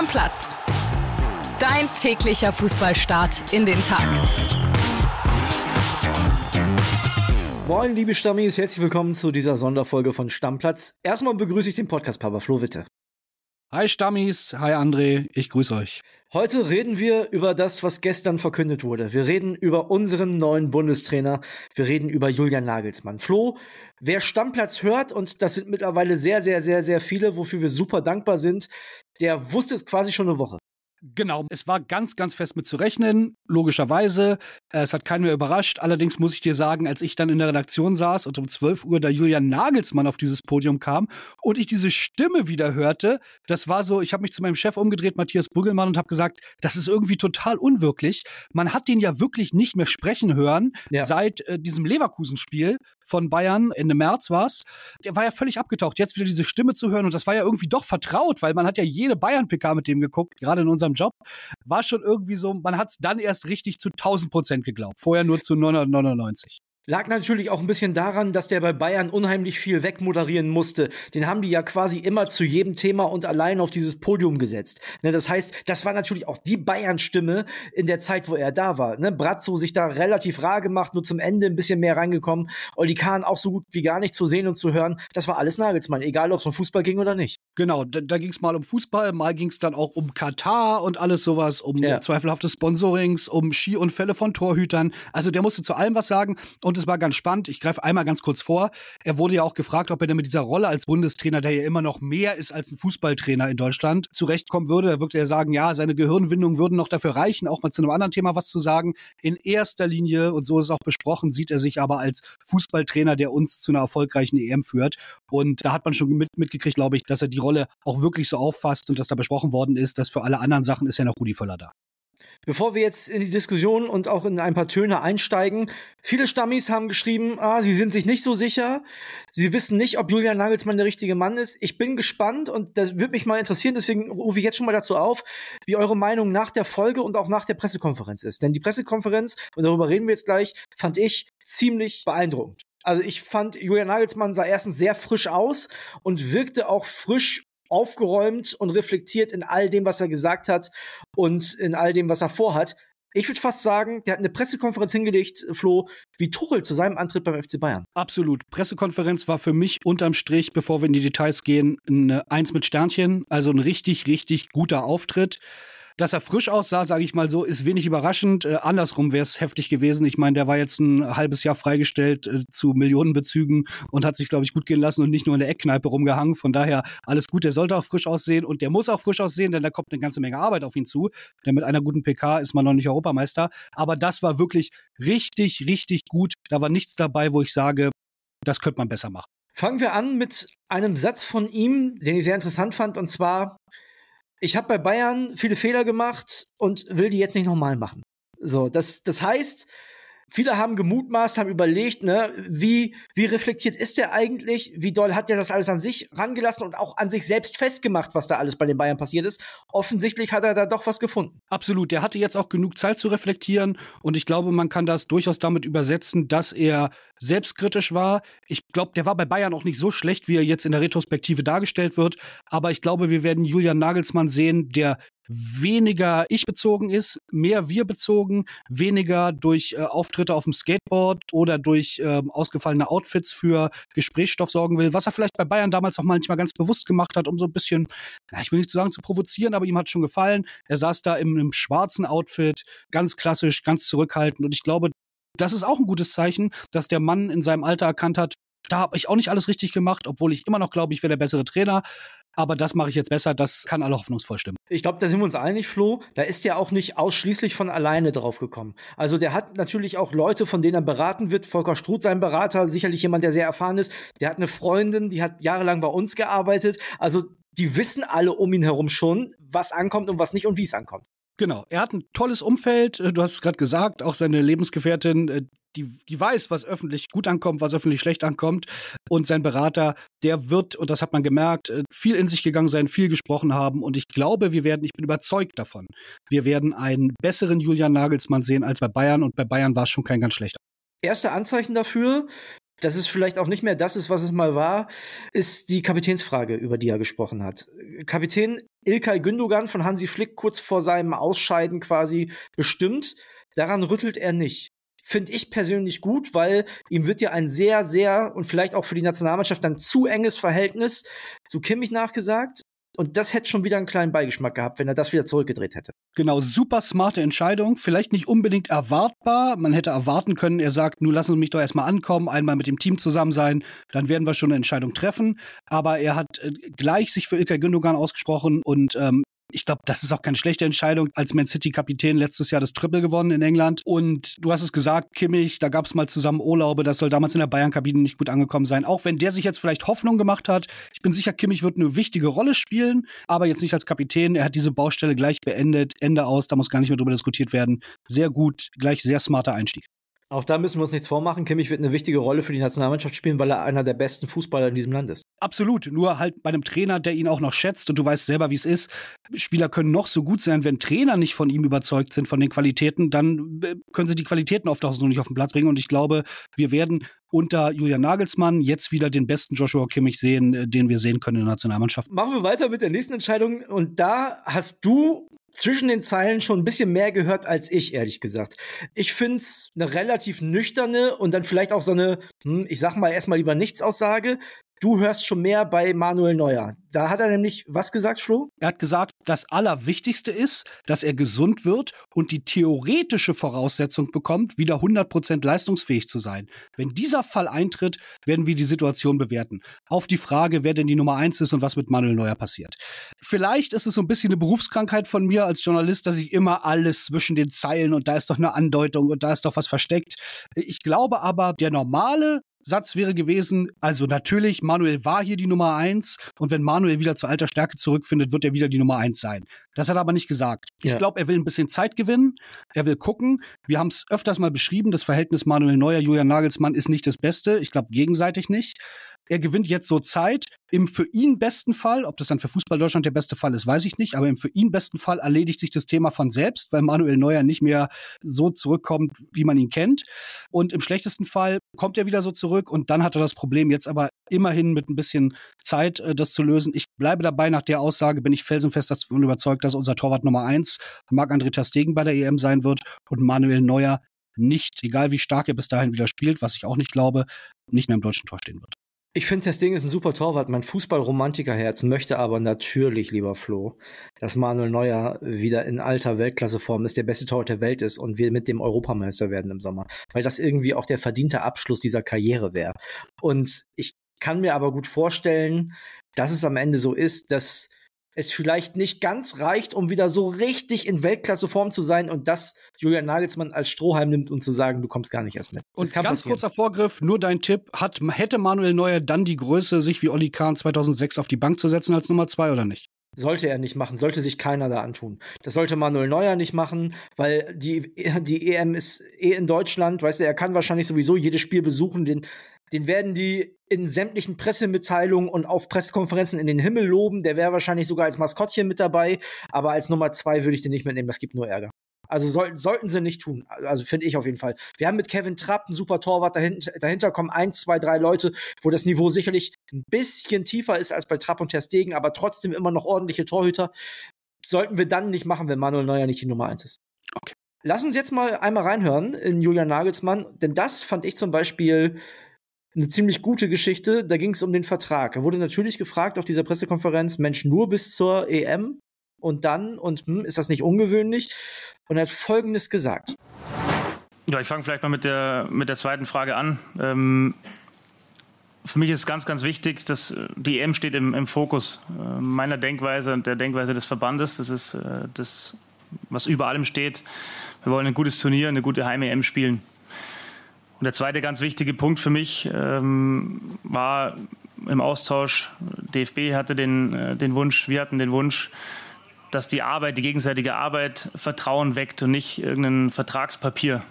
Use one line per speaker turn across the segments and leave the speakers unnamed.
am Platz. Dein täglicher Fußballstart in den Tag. Moin, liebe Stammis, herzlich willkommen zu dieser Sonderfolge von Stammplatz. Erstmal begrüße ich den Podcast-Papa Flo Witte. Hi Stammis, hi André, ich grüße euch. Heute reden wir über das, was gestern verkündet wurde. Wir reden über unseren neuen Bundestrainer. Wir reden über Julian Nagelsmann. Flo, wer Stammplatz hört, und das sind mittlerweile sehr, sehr, sehr, sehr
viele, wofür wir super dankbar sind, der wusste es quasi schon eine Woche. Genau, es war ganz, ganz fest mit zu rechnen, logischerweise. Äh, es hat keinen mehr überrascht. Allerdings muss ich dir sagen, als ich dann in der Redaktion saß und um 12 Uhr da Julian Nagelsmann auf dieses Podium kam und ich diese Stimme wieder hörte, das war so, ich habe mich zu meinem Chef umgedreht, Matthias Brüggelmann, und habe gesagt, das ist irgendwie total unwirklich. Man hat den ja wirklich nicht mehr sprechen hören ja. seit äh, diesem Leverkusen-Spiel von Bayern, Ende März war es. Der war ja völlig abgetaucht, jetzt wieder diese Stimme zu hören und das war ja irgendwie doch vertraut, weil man hat ja jede Bayern-PK mit dem geguckt, gerade in unserem unserem Job, war schon irgendwie so, man hat es dann erst richtig zu 1000 Prozent geglaubt. Vorher nur zu 999.
Lag natürlich auch ein bisschen daran, dass der bei Bayern unheimlich viel wegmoderieren musste. Den haben die ja quasi immer zu jedem Thema und allein auf dieses Podium gesetzt. Ne, das heißt, das war natürlich auch die Bayern-Stimme in der Zeit, wo er da war. Ne, Brazzo sich da relativ rar gemacht, nur zum Ende ein bisschen mehr reingekommen. Oli Kahn auch so gut wie gar nicht zu sehen und zu hören. Das war alles Nagelsmann, egal ob es um Fußball ging
oder nicht. Genau, da, da ging es mal um Fußball, mal ging es dann auch um Katar und alles sowas, um ja. zweifelhafte Sponsorings, um Skiunfälle von Torhütern. Also der musste zu allem was sagen und es war ganz spannend. Ich greife einmal ganz kurz vor. Er wurde ja auch gefragt, ob er denn mit dieser Rolle als Bundestrainer, der ja immer noch mehr ist als ein Fußballtrainer in Deutschland, zurechtkommen würde. Da würde er sagen, ja, seine Gehirnwindungen würden noch dafür reichen, auch mal zu einem anderen Thema was zu sagen. In erster Linie, und so ist es auch besprochen, sieht er sich aber als Fußballtrainer, der uns zu einer erfolgreichen EM führt. Und da hat man schon mit, mitgekriegt, glaube ich, dass er die Rolle auch wirklich so auffasst und dass da besprochen worden ist, dass für alle anderen Sachen ist ja noch Rudi Völler da.
Bevor wir jetzt in die Diskussion und auch in ein paar Töne einsteigen, viele Stammis haben geschrieben, ah, sie sind sich nicht so sicher, sie wissen nicht, ob Julian Nagelsmann der richtige Mann ist. Ich bin gespannt und das würde mich mal interessieren, deswegen rufe ich jetzt schon mal dazu auf, wie eure Meinung nach der Folge und auch nach der Pressekonferenz ist. Denn die Pressekonferenz, und darüber reden wir jetzt gleich, fand ich ziemlich beeindruckend. Also ich fand, Julian Nagelsmann sah erstens sehr frisch aus und wirkte auch frisch aufgeräumt und reflektiert in all dem, was er gesagt hat und in all dem, was er vorhat. Ich würde fast sagen, der hat eine Pressekonferenz hingelegt, Flo, wie Tuchel zu seinem
Antritt beim FC Bayern. Absolut. Pressekonferenz war für mich unterm Strich, bevor wir in die Details gehen, eine Eins mit Sternchen. Also ein richtig, richtig guter Auftritt. Dass er frisch aussah, sage ich mal so, ist wenig überraschend. Äh, andersrum wäre es heftig gewesen. Ich meine, der war jetzt ein halbes Jahr freigestellt äh, zu Millionenbezügen und hat sich, glaube ich, gut gehen lassen und nicht nur in der Eckkneipe rumgehangen. Von daher alles gut. Der sollte auch frisch aussehen und der muss auch frisch aussehen, denn da kommt eine ganze Menge Arbeit auf ihn zu. Denn mit einer guten PK ist man noch nicht Europameister. Aber das war wirklich richtig, richtig gut. Da war nichts dabei, wo ich sage, das könnte man besser machen. Fangen wir an mit einem Satz von ihm,
den ich sehr interessant fand, und zwar, ich habe bei Bayern viele Fehler gemacht und will die jetzt nicht nochmal machen. So, das, das heißt, viele haben gemutmaßt, haben überlegt, ne, wie, wie reflektiert ist der eigentlich? Wie doll hat er das alles an sich rangelassen und auch
an sich selbst festgemacht, was da alles bei den Bayern passiert ist? Offensichtlich hat er da doch was gefunden. Absolut. Der hatte jetzt auch genug Zeit zu reflektieren und ich glaube, man kann das durchaus damit übersetzen, dass er selbstkritisch war. Ich glaube, der war bei Bayern auch nicht so schlecht, wie er jetzt in der Retrospektive dargestellt wird. Aber ich glaube, wir werden Julian Nagelsmann sehen, der weniger ich bezogen ist, mehr wir bezogen, weniger durch äh, Auftritte auf dem Skateboard oder durch äh, ausgefallene Outfits für Gesprächsstoff sorgen will, was er vielleicht bei Bayern damals auch manchmal ganz bewusst gemacht hat, um so ein bisschen, na, ich will nicht sagen zu provozieren, aber ihm hat schon gefallen. Er saß da in einem schwarzen Outfit, ganz klassisch, ganz zurückhaltend und ich glaube, das ist auch ein gutes Zeichen, dass der Mann in seinem Alter erkannt hat, da habe ich auch nicht alles richtig gemacht, obwohl ich immer noch glaube, ich wäre der bessere Trainer. Aber das mache ich jetzt besser, das kann alle hoffnungsvoll stimmen. Ich glaube, da sind wir uns
einig, Flo. Da ist ja auch nicht ausschließlich von alleine drauf gekommen. Also der hat natürlich auch Leute, von denen er beraten wird. Volker Struth, sein Berater, sicherlich jemand, der sehr erfahren ist. Der hat eine Freundin, die hat jahrelang bei uns gearbeitet. Also die wissen alle um ihn herum schon, was ankommt und was nicht und wie es ankommt.
Genau, er hat ein tolles Umfeld, du hast es gerade gesagt, auch seine Lebensgefährtin, äh, die, die weiß, was öffentlich gut ankommt, was öffentlich schlecht ankommt. Und sein Berater, der wird, und das hat man gemerkt, äh, viel in sich gegangen sein, viel gesprochen haben. Und ich glaube, wir werden, ich bin überzeugt davon, wir werden einen besseren Julian Nagelsmann sehen als bei Bayern. Und bei Bayern war es schon kein ganz schlechter.
Erste Anzeichen dafür, dass es vielleicht auch nicht mehr das ist, was es mal war, ist die Kapitänsfrage, über die er gesprochen hat. Kapitän Ilkay Gündogan von Hansi Flick kurz vor seinem Ausscheiden quasi bestimmt, daran rüttelt er nicht finde ich persönlich gut, weil ihm wird ja ein sehr, sehr und vielleicht auch für die Nationalmannschaft dann zu enges Verhältnis zu Kimmich nachgesagt. Und das hätte schon wieder einen kleinen Beigeschmack gehabt, wenn er das wieder zurückgedreht hätte.
Genau, super smarte Entscheidung. Vielleicht nicht unbedingt erwartbar. Man hätte erwarten können, er sagt, nun lassen Sie mich doch erstmal ankommen, einmal mit dem Team zusammen sein, dann werden wir schon eine Entscheidung treffen. Aber er hat äh, gleich sich für Ilka Gündogan ausgesprochen und ähm, ich glaube, das ist auch keine schlechte Entscheidung. Als Man City-Kapitän letztes Jahr das Triple gewonnen in England. Und du hast es gesagt, Kimmich, da gab es mal zusammen Urlaube. Das soll damals in der Bayern-Kabine nicht gut angekommen sein. Auch wenn der sich jetzt vielleicht Hoffnung gemacht hat. Ich bin sicher, Kimmich wird eine wichtige Rolle spielen, aber jetzt nicht als Kapitän. Er hat diese Baustelle gleich beendet. Ende aus. Da muss gar nicht mehr drüber diskutiert werden. Sehr gut, gleich sehr smarter Einstieg.
Auch da müssen wir uns nichts vormachen. Kimmich wird eine
wichtige Rolle für die Nationalmannschaft spielen, weil er einer der besten Fußballer in diesem Land ist. Absolut. Nur halt bei einem Trainer, der ihn auch noch schätzt. Und du weißt selber, wie es ist. Spieler können noch so gut sein, wenn Trainer nicht von ihm überzeugt sind, von den Qualitäten, dann äh, können sie die Qualitäten oft auch so nicht auf den Platz bringen. Und ich glaube, wir werden unter Julian Nagelsmann jetzt wieder den besten Joshua Kimmich sehen, äh, den wir sehen können in der Nationalmannschaft.
Machen wir weiter mit der nächsten Entscheidung. Und da hast du zwischen den Zeilen schon ein bisschen mehr gehört als ich, ehrlich gesagt. Ich find's eine relativ nüchterne und dann vielleicht auch so eine, hm, ich sag mal erstmal lieber nichts Aussage, du hörst schon mehr bei Manuel Neuer. Da
hat er nämlich was gesagt, Flo? Er hat gesagt, das Allerwichtigste ist, dass er gesund wird und die theoretische Voraussetzung bekommt, wieder 100% leistungsfähig zu sein. Wenn dieser Fall eintritt, werden wir die Situation bewerten. Auf die Frage, wer denn die Nummer eins ist und was mit Manuel Neuer passiert. Vielleicht ist es so ein bisschen eine Berufskrankheit von mir als Journalist, dass ich immer alles zwischen den Zeilen und da ist doch eine Andeutung und da ist doch was versteckt. Ich glaube aber, der normale Satz wäre gewesen, also natürlich, Manuel war hier die Nummer eins und wenn Manuel wieder zur alter Stärke zurückfindet, wird er wieder die Nummer eins sein. Das hat er aber nicht gesagt. Ja. Ich glaube, er will ein bisschen Zeit gewinnen, er will gucken. Wir haben es öfters mal beschrieben, das Verhältnis Manuel Neuer, Julian Nagelsmann ist nicht das Beste, ich glaube gegenseitig nicht er gewinnt jetzt so Zeit. Im für ihn besten Fall, ob das dann für Fußball Deutschland der beste Fall ist, weiß ich nicht, aber im für ihn besten Fall erledigt sich das Thema von selbst, weil Manuel Neuer nicht mehr so zurückkommt, wie man ihn kennt. Und im schlechtesten Fall kommt er wieder so zurück und dann hat er das Problem jetzt aber immerhin mit ein bisschen Zeit, äh, das zu lösen. Ich bleibe dabei, nach der Aussage bin ich felsenfest davon überzeugt, dass unser Torwart Nummer eins Marc-André Ter Stegen bei der EM sein wird und Manuel Neuer nicht, egal wie stark er bis dahin wieder spielt, was ich auch nicht glaube, nicht mehr im deutschen Tor stehen wird.
Ich finde, das Ding ist ein super Torwart. Mein Fußballromantikerherz möchte aber natürlich, lieber Flo, dass Manuel Neuer wieder in alter Weltklasseform ist, der beste Torwart der Welt ist und wir mit dem Europameister werden im Sommer. Weil das irgendwie auch der verdiente Abschluss dieser Karriere wäre. Und ich kann mir aber gut vorstellen, dass es am Ende so ist, dass es vielleicht nicht ganz reicht, um wieder so richtig in Weltklasseform zu sein und das Julian Nagelsmann als Strohhalm nimmt, um zu sagen, du kommst gar nicht erst mit. Das und ganz passieren.
kurzer Vorgriff, nur dein Tipp, hat, hätte Manuel Neuer dann die Größe, sich wie Olli Kahn 2006 auf die Bank zu setzen als Nummer zwei oder nicht?
Sollte er nicht machen, sollte sich keiner da antun. Das sollte Manuel Neuer nicht machen, weil die, die EM ist eh in Deutschland, weißt du, er kann wahrscheinlich sowieso jedes Spiel besuchen, den, den werden die in sämtlichen Pressemitteilungen und auf Pressekonferenzen in den Himmel loben. Der wäre wahrscheinlich sogar als Maskottchen mit dabei. Aber als Nummer zwei würde ich den nicht mitnehmen. Das gibt nur Ärger. Also soll, sollten sie nicht tun. Also finde ich auf jeden Fall. Wir haben mit Kevin Trapp einen super Torwart. Dahinter, dahinter kommen eins, zwei, drei Leute, wo das Niveau sicherlich ein bisschen tiefer ist als bei Trapp und Ter Stegen, aber trotzdem immer noch ordentliche Torhüter. Sollten wir dann nicht machen, wenn Manuel Neuer nicht die Nummer eins ist. Okay. Lass uns jetzt mal einmal reinhören in Julian Nagelsmann, denn das fand ich zum Beispiel eine ziemlich gute Geschichte. Da ging es um den Vertrag. Er wurde natürlich gefragt auf dieser Pressekonferenz, Mensch, nur bis zur EM und dann und hm, ist das nicht ungewöhnlich? Und er
hat Folgendes gesagt. Ja, ich fange vielleicht mal mit der, mit der zweiten Frage an. Ähm, für mich ist ganz, ganz wichtig, dass äh, die EM steht im, im Fokus äh, meiner Denkweise und der Denkweise des Verbandes. Das ist äh, das, was über allem steht. Wir wollen ein gutes Turnier, eine gute Heim-EM spielen. Und der zweite ganz wichtige Punkt für mich ähm, war im Austausch, DFB hatte den, äh, den Wunsch, wir hatten den Wunsch, dass die Arbeit, die gegenseitige Arbeit Vertrauen weckt und nicht irgendein Vertragspapier.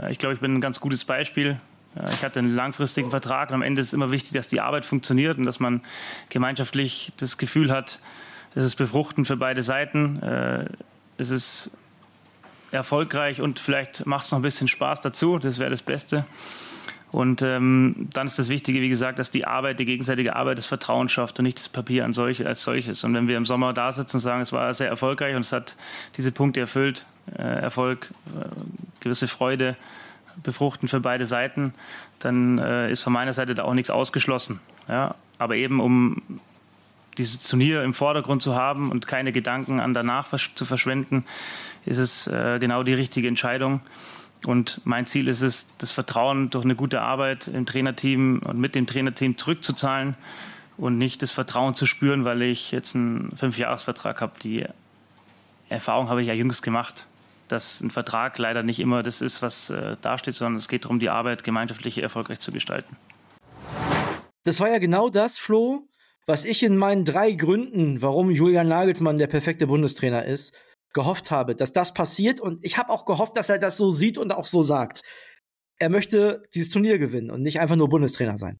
Äh, ich glaube, ich bin ein ganz gutes Beispiel. Äh, ich hatte einen langfristigen Vertrag und am Ende ist es immer wichtig, dass die Arbeit funktioniert und dass man gemeinschaftlich das Gefühl hat, es ist befruchtend für beide Seiten. Äh, es ist erfolgreich und vielleicht macht es noch ein bisschen Spaß dazu. Das wäre das Beste. Und ähm, dann ist das Wichtige, wie gesagt, dass die Arbeit, die gegenseitige Arbeit das Vertrauen schafft und nicht das Papier an solch, als solches. Und wenn wir im Sommer da sitzen und sagen, es war sehr erfolgreich und es hat diese Punkte erfüllt, äh, Erfolg, äh, gewisse Freude, befruchten für beide Seiten, dann äh, ist von meiner Seite da auch nichts ausgeschlossen. Ja? Aber eben um dieses Turnier im Vordergrund zu haben und keine Gedanken an danach zu verschwenden, ist es äh, genau die richtige Entscheidung. Und mein Ziel ist es, das Vertrauen durch eine gute Arbeit im Trainerteam und mit dem Trainerteam zurückzuzahlen und nicht das Vertrauen zu spüren, weil ich jetzt einen Fünfjahresvertrag habe. Die Erfahrung habe ich ja jüngst gemacht, dass ein Vertrag leider nicht immer das ist, was äh, dasteht, sondern es geht darum, die Arbeit gemeinschaftlich erfolgreich zu gestalten.
Das war ja genau das, Flo, was ich in meinen drei Gründen, warum Julian Nagelsmann der perfekte Bundestrainer ist, gehofft habe, dass das passiert. Und ich habe auch gehofft, dass er das so sieht und auch so sagt. Er möchte dieses Turnier gewinnen und nicht
einfach nur Bundestrainer sein.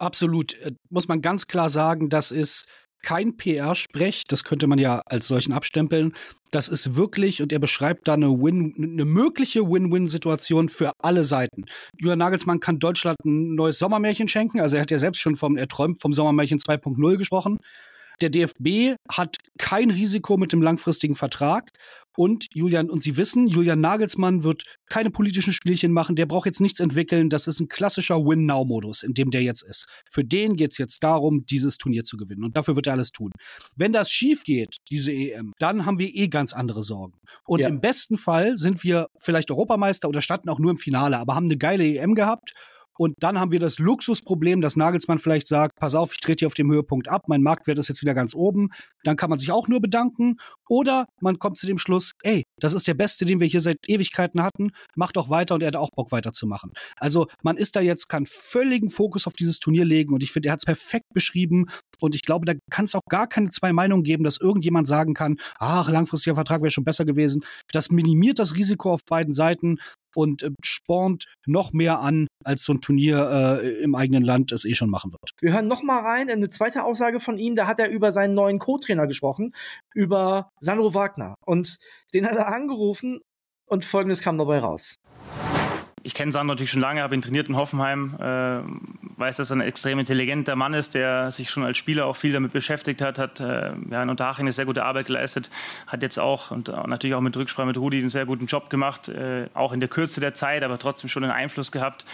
Absolut. Äh, muss man ganz klar sagen, das ist kein PR-Sprech, das könnte man ja als solchen abstempeln. Das ist wirklich, und er beschreibt da eine, Win, eine mögliche Win-Win-Situation für alle Seiten. Julian Nagelsmann kann Deutschland ein neues Sommermärchen schenken. Also er hat ja selbst schon vom, er träumt vom Sommermärchen 2.0 gesprochen. Der DFB hat kein Risiko mit dem langfristigen Vertrag. Und Julian, und Sie wissen, Julian Nagelsmann wird keine politischen Spielchen machen, der braucht jetzt nichts entwickeln. Das ist ein klassischer Win-Now-Modus, in dem der jetzt ist. Für den geht es jetzt darum, dieses Turnier zu gewinnen. Und dafür wird er alles tun. Wenn das schief geht, diese EM, dann haben wir eh ganz andere Sorgen. Und ja. im besten Fall sind wir vielleicht Europameister oder standen auch nur im Finale, aber haben eine geile EM gehabt und dann haben wir das Luxusproblem, dass Nagelsmann vielleicht sagt, pass auf, ich trete hier auf dem Höhepunkt ab, mein Marktwert ist jetzt wieder ganz oben. Dann kann man sich auch nur bedanken. Oder man kommt zu dem Schluss, ey, das ist der Beste, den wir hier seit Ewigkeiten hatten, mach doch weiter und er hat auch Bock weiterzumachen. Also man ist da jetzt, kann völligen Fokus auf dieses Turnier legen und ich finde, er hat es perfekt beschrieben und ich glaube, da kann es auch gar keine zwei Meinungen geben, dass irgendjemand sagen kann, ach, langfristiger Vertrag wäre schon besser gewesen. Das minimiert das Risiko auf beiden Seiten und äh, spornt noch mehr an, als so ein Turnier äh, im eigenen Land es eh schon machen wird.
Wir hören noch mal rein in eine zweite Aussage von ihm. Da hat er über seinen neuen Co-Trainer gesprochen, über Sandro Wagner. Und den hat er angerufen
und Folgendes kam dabei raus. Ich kenne Sandro natürlich schon lange, habe ihn trainiert in Hoffenheim, äh, weiß, dass er ein extrem intelligenter Mann ist, der sich schon als Spieler auch viel damit beschäftigt hat, hat äh, ja, in Unterhaching eine sehr gute Arbeit geleistet, hat jetzt auch und natürlich auch mit Rücksprache mit Rudi einen sehr guten Job gemacht, äh, auch in der Kürze der Zeit, aber trotzdem schon einen Einfluss gehabt.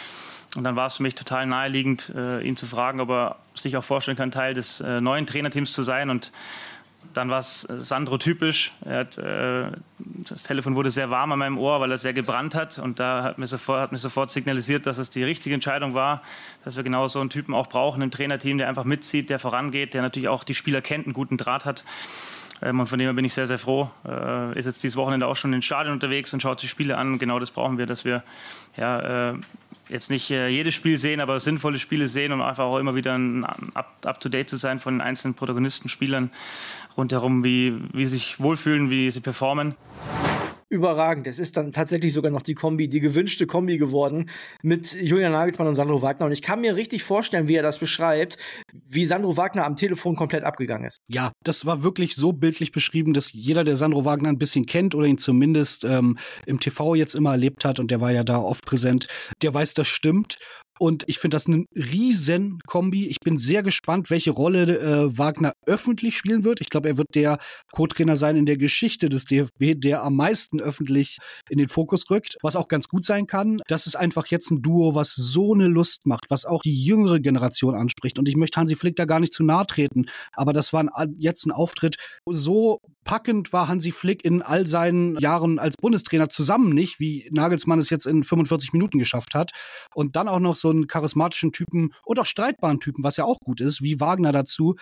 Und dann war es für mich total naheliegend, äh, ihn zu fragen, ob er sich auch vorstellen kann, Teil des äh, neuen Trainerteams zu sein und dann war es äh, Sandro typisch. Hat, äh, das Telefon wurde sehr warm an meinem Ohr, weil er sehr gebrannt hat. Und da hat mir, sofort, hat mir sofort signalisiert, dass es die richtige Entscheidung war, dass wir genau so einen Typen auch brauchen ein Trainerteam, der einfach mitzieht, der vorangeht, der natürlich auch die Spieler kennt, einen guten Draht hat. Ähm, und von dem her bin ich sehr, sehr froh. Äh, ist jetzt dieses Wochenende auch schon in den Stadion unterwegs und schaut sich Spiele an. Genau das brauchen wir, dass wir ja, äh, jetzt nicht äh, jedes Spiel sehen, aber sinnvolle Spiele sehen, um einfach auch immer wieder up-to-date zu sein von den einzelnen Protagonisten, Spielern rundherum, wie, wie sie sich wohlfühlen, wie sie performen überragend. Es
ist dann tatsächlich sogar noch die Kombi, die gewünschte Kombi geworden mit Julian Nagelsmann und Sandro Wagner. Und ich kann mir richtig vorstellen, wie er das beschreibt, wie Sandro Wagner am Telefon komplett abgegangen ist.
Ja, das war wirklich so bildlich beschrieben, dass jeder, der Sandro Wagner ein bisschen kennt oder ihn zumindest ähm, im TV jetzt immer erlebt hat, und der war ja da oft präsent, der weiß, das stimmt. Und ich finde das eine riesen Kombi. Ich bin sehr gespannt, welche Rolle äh, Wagner öffentlich spielen wird. Ich glaube, er wird der Co-Trainer sein in der Geschichte des DFB, der am meisten öffentlich in den Fokus rückt, was auch ganz gut sein kann. Das ist einfach jetzt ein Duo, was so eine Lust macht, was auch die jüngere Generation anspricht. Und ich möchte Hansi Flick da gar nicht zu nahe treten, aber das war ein, jetzt ein Auftritt so packend war Hansi Flick in all seinen Jahren als Bundestrainer zusammen nicht, wie Nagelsmann es jetzt in 45 Minuten geschafft hat. Und dann auch noch so einen charismatischen Typen und auch streitbaren Typen, was ja auch gut ist, wie Wagner dazu.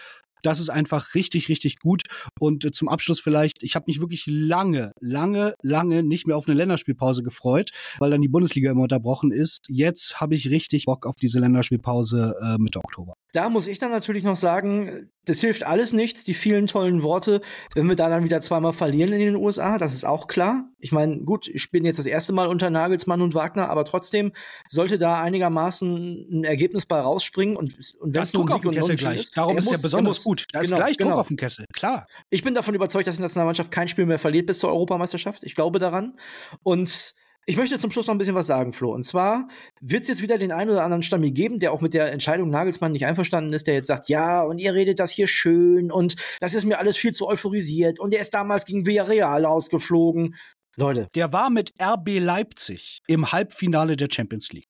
Das ist einfach richtig, richtig gut. Und äh, zum Abschluss vielleicht, ich habe mich wirklich lange, lange, lange nicht mehr auf eine Länderspielpause gefreut, weil dann die Bundesliga immer unterbrochen ist. Jetzt habe ich richtig Bock auf diese Länderspielpause äh, Mitte Oktober.
Da muss ich dann natürlich noch sagen, das hilft alles nichts, die vielen tollen Worte, wenn wir da dann wieder zweimal verlieren in den USA, das ist auch klar. Ich meine, gut, ich bin jetzt das erste Mal unter Nagelsmann und Wagner, aber trotzdem sollte da einigermaßen ein Ergebnis bei rausspringen und, und wenn es nur Druck auf den Kessel gleich. Ist, Darum ist ja besonders gut. Da genau, ist gleich genau. Druck auf den Kessel, klar. Ich bin davon überzeugt, dass die Nationalmannschaft kein Spiel mehr verliert bis zur Europameisterschaft. Ich glaube daran und ich möchte zum Schluss noch ein bisschen was sagen, Flo. Und zwar wird es jetzt wieder den einen oder anderen Stammi geben, der auch mit der Entscheidung Nagelsmann nicht einverstanden ist, der jetzt sagt, ja, und ihr redet das hier schön und das ist
mir alles viel zu euphorisiert und er ist damals gegen Villarreal ausgeflogen. Leute. Der war mit RB Leipzig im Halbfinale der Champions League.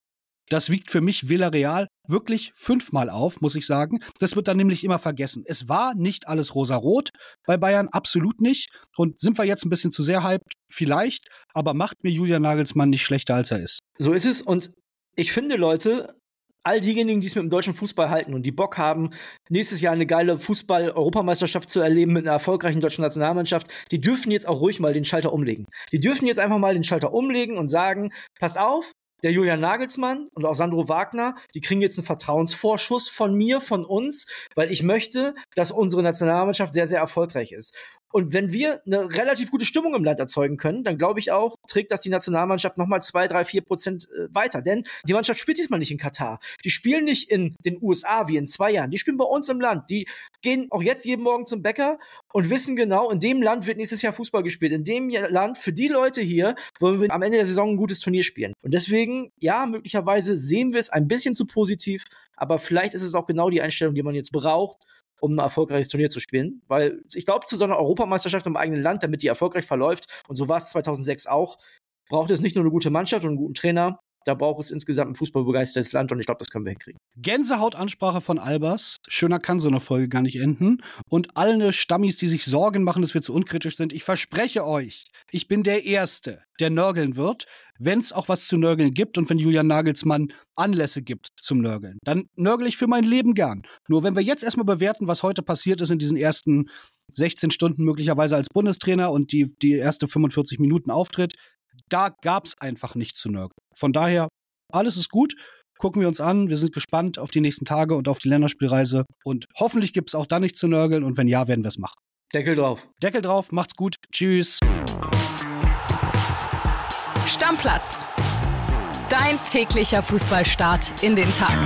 Das wiegt für mich Villarreal wirklich fünfmal auf, muss ich sagen. Das wird dann nämlich immer vergessen. Es war nicht alles rosarot bei Bayern, absolut nicht. Und sind wir jetzt ein bisschen zu sehr hyped? Vielleicht, aber macht mir Julian Nagelsmann nicht schlechter, als er ist.
So ist es. Und ich finde, Leute, all diejenigen, die es mit dem deutschen Fußball halten und die Bock haben, nächstes Jahr eine geile Fußball-Europameisterschaft zu erleben mit einer erfolgreichen deutschen Nationalmannschaft, die dürfen jetzt auch ruhig mal den Schalter umlegen. Die dürfen jetzt einfach mal den Schalter umlegen und sagen, passt auf, der Julian Nagelsmann und auch Sandro Wagner, die kriegen jetzt einen Vertrauensvorschuss von mir, von uns, weil ich möchte, dass unsere Nationalmannschaft sehr, sehr erfolgreich ist. Und wenn wir eine relativ gute Stimmung im Land erzeugen können, dann glaube ich auch, trägt das die Nationalmannschaft nochmal zwei, drei, vier Prozent äh, weiter. Denn die Mannschaft spielt diesmal nicht in Katar. Die spielen nicht in den USA wie in zwei Jahren. Die spielen bei uns im Land. Die gehen auch jetzt jeden Morgen zum Bäcker und wissen genau, in dem Land wird nächstes Jahr Fußball gespielt. In dem Land, für die Leute hier, wollen wir am Ende der Saison ein gutes Turnier spielen. Und deswegen, ja, möglicherweise sehen wir es ein bisschen zu positiv, aber vielleicht ist es auch genau die Einstellung, die man jetzt braucht, um ein erfolgreiches Turnier zu spielen. Weil ich glaube, zu so einer Europameisterschaft im eigenen Land, damit die erfolgreich verläuft, und so war es 2006 auch, braucht es nicht nur eine gute Mannschaft und einen guten Trainer, da braucht es insgesamt ein fußballbegeistertes Land und ich glaube, das können wir hinkriegen.
Gänsehautansprache von Albers. Schöner kann so eine Folge gar nicht enden. Und alle Stammis, die sich Sorgen machen, dass wir zu unkritisch sind, ich verspreche euch, ich bin der Erste, der nörgeln wird, wenn es auch was zu nörgeln gibt und wenn Julian Nagelsmann Anlässe gibt zum Nörgeln. Dann nörgle ich für mein Leben gern. Nur wenn wir jetzt erstmal bewerten, was heute passiert ist in diesen ersten 16 Stunden möglicherweise als Bundestrainer und die, die erste 45 Minuten Auftritt, da gab es einfach nichts zu nörgeln. Von daher, alles ist gut. Gucken wir uns an. Wir sind gespannt auf die nächsten Tage und auf die Länderspielreise. Und hoffentlich gibt es auch da nichts zu nörgeln. Und wenn ja, werden wir es machen. Deckel drauf. Deckel drauf. Macht's gut. Tschüss.
Stammplatz. Dein täglicher Fußballstart in den Tag.